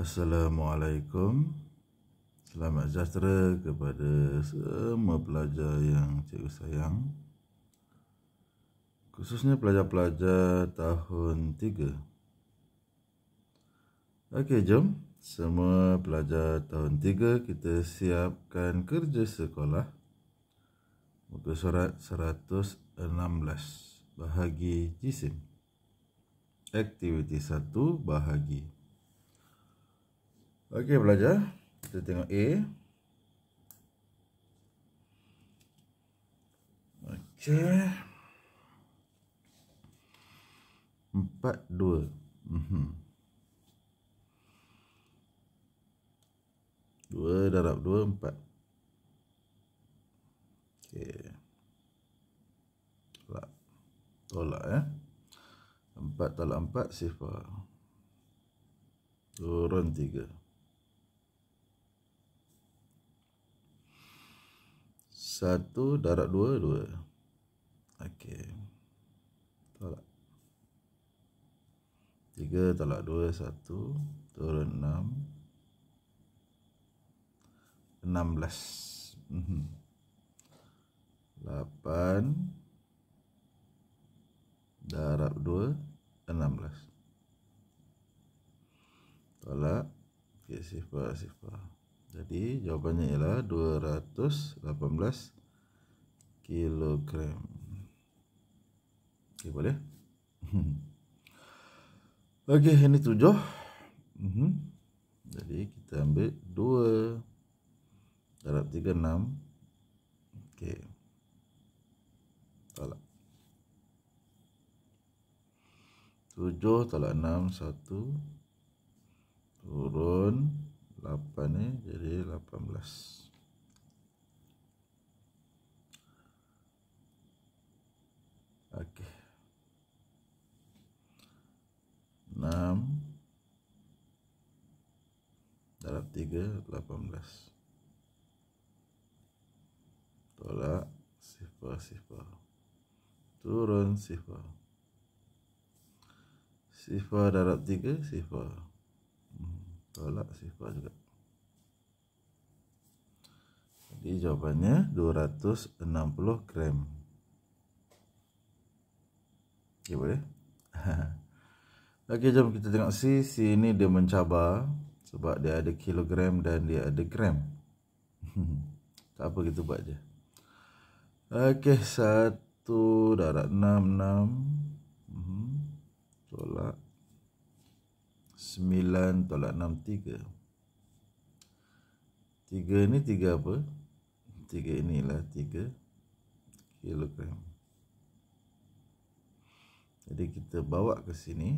Assalamualaikum Selamat sejahtera kepada semua pelajar yang cikgu sayang Khususnya pelajar-pelajar tahun 3 Okey jom Semua pelajar tahun 3 kita siapkan kerja sekolah Muka surat 116 Bahagi jisim Aktiviti 1 bahagi Okey belajar. Kita tengok A. Okey. 4 2. Mhm. 2 darab 2 4. Okey. Tolak. Tolak eh. 4 tolak 4 sifar. Turun 3. Satu darab dua, dua. Okey Tolak Tiga tolak dua satu Turun enam. Enam belas. Mhm. Lapan. Darab dua enam belas. Tolak Okey sifar sifar jadi jawapannya ialah 218 kilogram. Okey boleh? Okey, ini tujuh. Mm -hmm. Jadi kita ambil dua. Darab tiga, enam. Okey. Tolak. Tujuh, tolak enam, satu. Turun. 8 ni eh, jadi 18 okey 6 darab 3 18 tolak sifar sifar turun sifar sifar darab 3 sifar hmm, tolak sifar juga jadi jawabannya 260 gram Ya boleh ya? Okay, jom kita tengok si Si ini dia mencabar Sebab dia ada kilogram dan dia ada gram Tak apa kita buat je Oke 1 darat 6 6 Tolak sembilan tolak enam tiga. Tiga ni tiga apa tiga inilah tiga kilogram. Jadi kita bawa ke sini,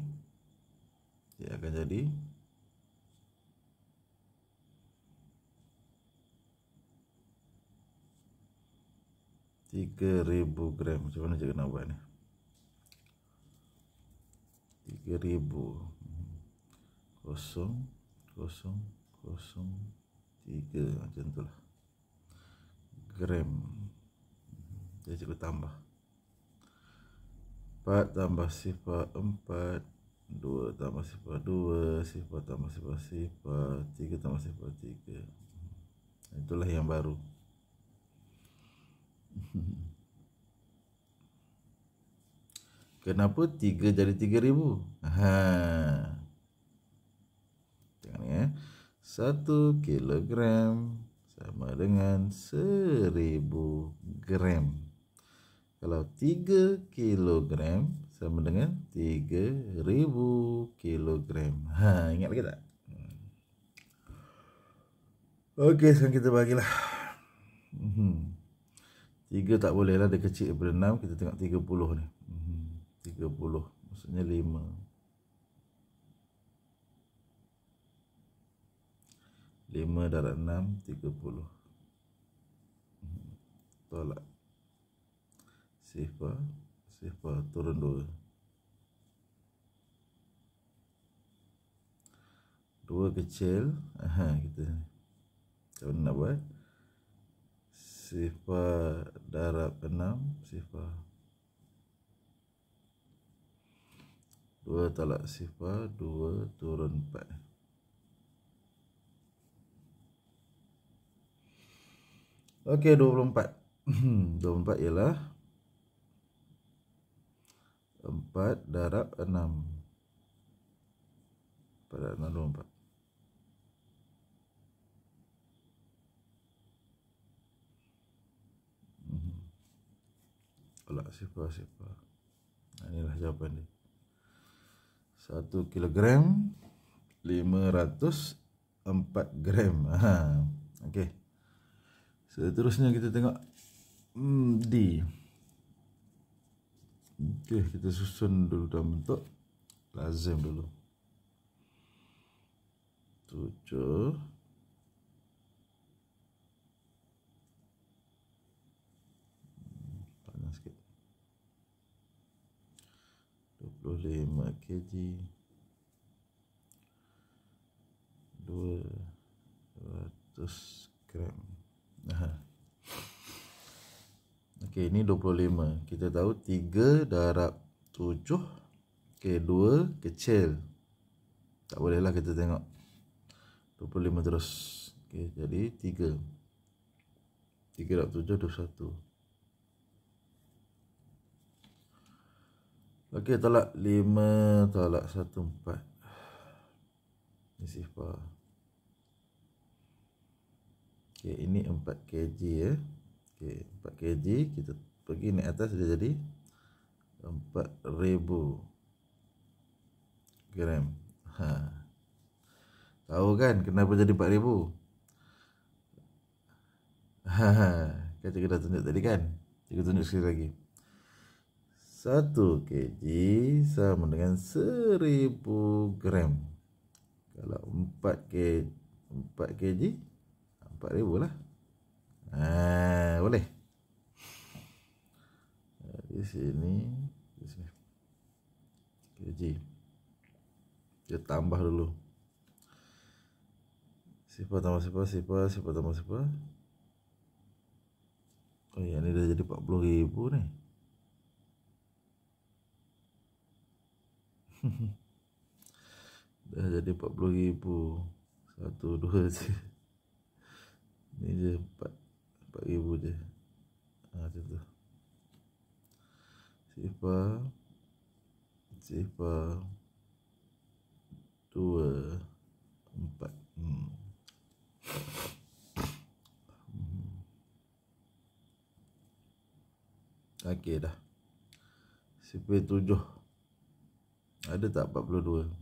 Ia akan jadi tiga ribu gram. Macam mana cakap nak buat ni? Tiga ribu kosong kosong kosong tiga macam tu lah gram Jadi juga tambah 4 tambah sifar 4 2 tambah sifar 2 sifar tambah sifar sifar 3 tambah sifar 3 itulah yang baru kenapa 3 jadi 3000 ha tengok ni eh 1 kilogram sama dengan 1000 gram. Kalau 3 kilogram sama dengan 3000 kilogram. Ha, ingat lagi tak? Hmm. Okey, sekarang kita bagilah. Hmm. 3 tak bolehlah dia kecil daripada 6, kita tengok 30 ni. Hmm. 30 maksudnya 5. 5 darab tiga puluh hmm. tolak sifar sifar turun dua dua kecil Aha, kita macam mana nak buat sifar darab enam sifar dua tolak sifar dua turun 4 Ok 24 24 ialah 4 darab 6 4 darab 6 24 Kalau sifar sifar nah, Inilah jawapan dia 1 kilogram 504 gram Haa Okey Seterusnya kita tengok hmm, D Okey, kita susun dulu dalam bentuk Lazim dulu Tujuh. Panas sikit 25 kg Dua ratus gram Okey, ini 25. Kita tahu 3 darab 7. Okey, 2 kecil. Tak bolehlah kita tengok. 25 terus. Okey, jadi 3. 3 darab 7, 21. Okey, tolak 5, tolak 1, 4. Ini sifar. Okey, ini 4 kg ya. Okey, 4 kg kita pergi naik atas dia jadi 4000 gram. Ha. Tahu kan kenapa jadi 4000? Ha. Kita ha. kena tunjuk tadi kan? Kita tunjuk sekali lagi. 1 kg sama dengan 1000 gram. Kalau 4 kg 4 kg Empat ribu lah Haa ah, boleh ah, Di sini Di sini KG Dia tambah dulu Sipa tambah sipa Sipa sipa tambah sipa Oh iya ni dah jadi 40 ribu ni Dah jadi 40 ribu Satu dua je Ni dia empat ribu je Haa ah, macam tu Sifa Sifa 2 empat. Hmm. hmm Okey dah CP7 Ada tak 42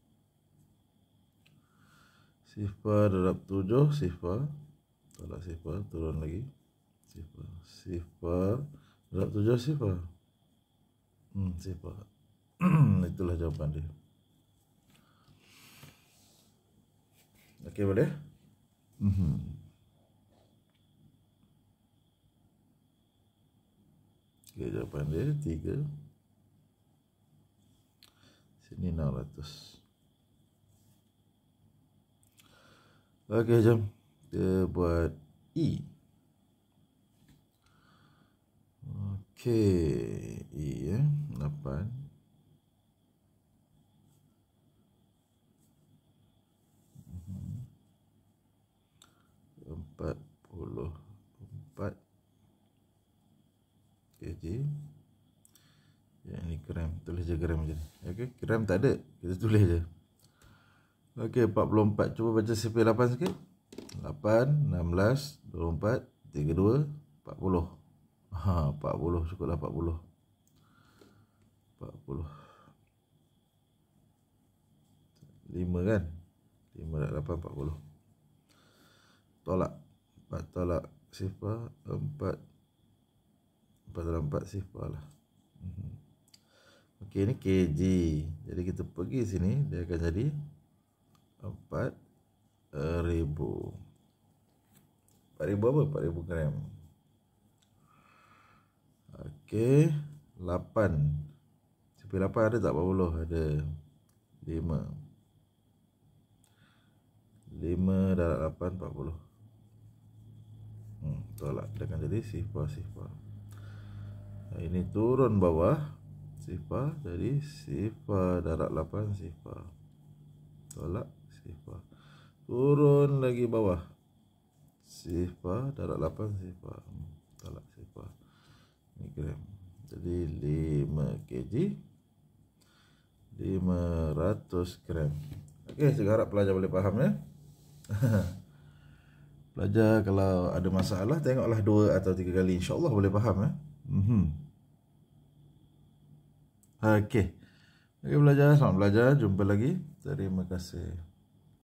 sifar darab tujuh sifar tolak sifar turun lagi sifar sifar darab tujuh sifar hmm sifar itulah jawapan dia Okey boleh? Hmm. Okey jawapan dia 3. Sini 600. Okey, jom kita buat E. Okey, E ya. Eh. empat puluh empat kg yang ni gram tulis je gram je ni ok gram tak ada kita tulis je Okey, 44. Cuba baca sepi 8 sikit. 8, 16, 24, 32, 40. Ha, 40 cukuplah 40. 40. 5 kan? 5 dah 8 40. Tolak. 4 tolak sifar 4 4 dalam 4 sifar lah. Mhm. Okey ni KG. Jadi kita pergi sini dia akan jadi empat eh, ribu empat ribu apa empat ribu gram okey lapan cepat lapan ada tak puluh ada lima lima darat lapan empat puluh hmm, tolak dengan jadi sifar sifar nah, ini turun bawah sifar jadi sifar darat lapan sifar tolak sifar turun lagi bawah sifar darat 8 sifar hmm, talak sifar gram jadi 5 kg 500 gram okey saya harap pelajar boleh faham ya pelajar kalau ada masalah tengoklah dua atau tiga kali insyaallah boleh faham ya mm-hmm. Okey. Okey belajar, selamat belajar. Jumpa lagi. Terima kasih.